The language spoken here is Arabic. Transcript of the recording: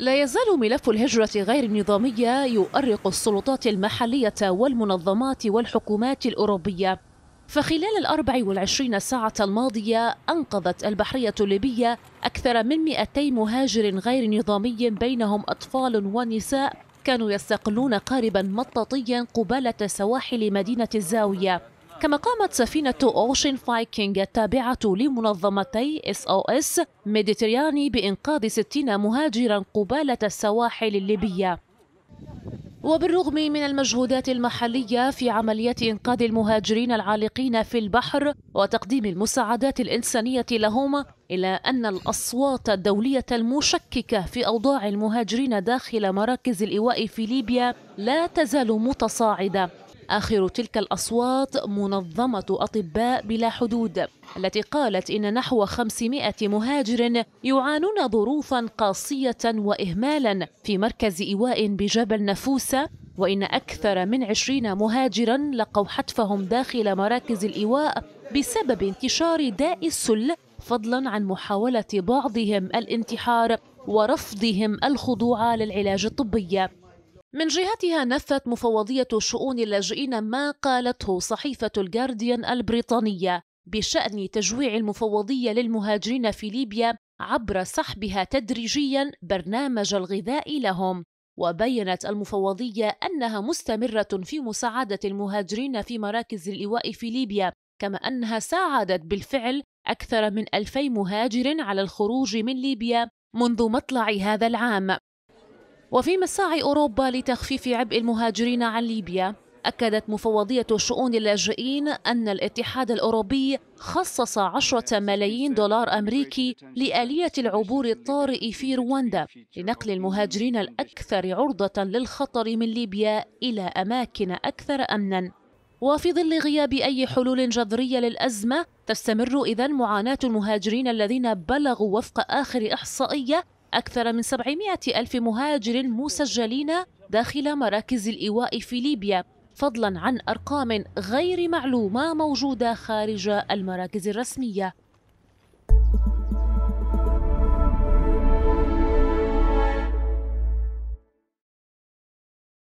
لا يزال ملف الهجرة غير النظامية يؤرق السلطات المحلية والمنظمات والحكومات الأوروبية فخلال الأربع والعشرين ساعة الماضية أنقذت البحرية الليبية أكثر من 200 مهاجر غير نظامي بينهم أطفال ونساء كانوا يستقلون قاربا مطاطيا قبالة سواحل مدينة الزاوية كما قامت سفينة أوشن فايكنج التابعة لمنظمتي اس او اس ميديترياني بإنقاذ 60 مهاجرا قبالة السواحل الليبية وبالرغم من المجهودات المحلية في عملية إنقاذ المهاجرين العالقين في البحر وتقديم المساعدات الإنسانية لهم إلا أن الأصوات الدولية المشككة في أوضاع المهاجرين داخل مراكز الإيواء في ليبيا لا تزال متصاعدة آخر تلك الأصوات منظمة أطباء بلا حدود التي قالت إن نحو 500 مهاجر يعانون ظروفا قاسية وإهمالا في مركز إيواء بجبل نفوسة وإن أكثر من 20 مهاجرا لقوا حتفهم داخل مراكز الإيواء بسبب انتشار داء السل فضلا عن محاولة بعضهم الانتحار ورفضهم الخضوع للعلاج الطبي من جهتها نفت مفوضية شؤون اللاجئين ما قالته صحيفة الجارديان البريطانية بشأن تجويع المفوضية للمهاجرين في ليبيا عبر سحبها تدريجيا برنامج الغذاء لهم وبينت المفوضية أنها مستمرة في مساعدة المهاجرين في مراكز الإيواء في ليبيا كما أنها ساعدت بالفعل أكثر من 2000 مهاجر على الخروج من ليبيا منذ مطلع هذا العام وفي مساعي أوروبا لتخفيف عبء المهاجرين عن ليبيا أكدت مفوضية شؤون اللاجئين أن الاتحاد الأوروبي خصص 10 ملايين دولار أمريكي لآلية العبور الطارئ في رواندا لنقل المهاجرين الأكثر عرضة للخطر من ليبيا إلى أماكن أكثر أمناً وفي ظل غياب أي حلول جذرية للأزمة تستمر إذا معاناة المهاجرين الذين بلغوا وفق آخر إحصائية أكثر من 700 ألف مهاجر مسجلين داخل مراكز الإيواء في ليبيا فضلا عن أرقام غير معلومة موجودة خارج المراكز الرسمية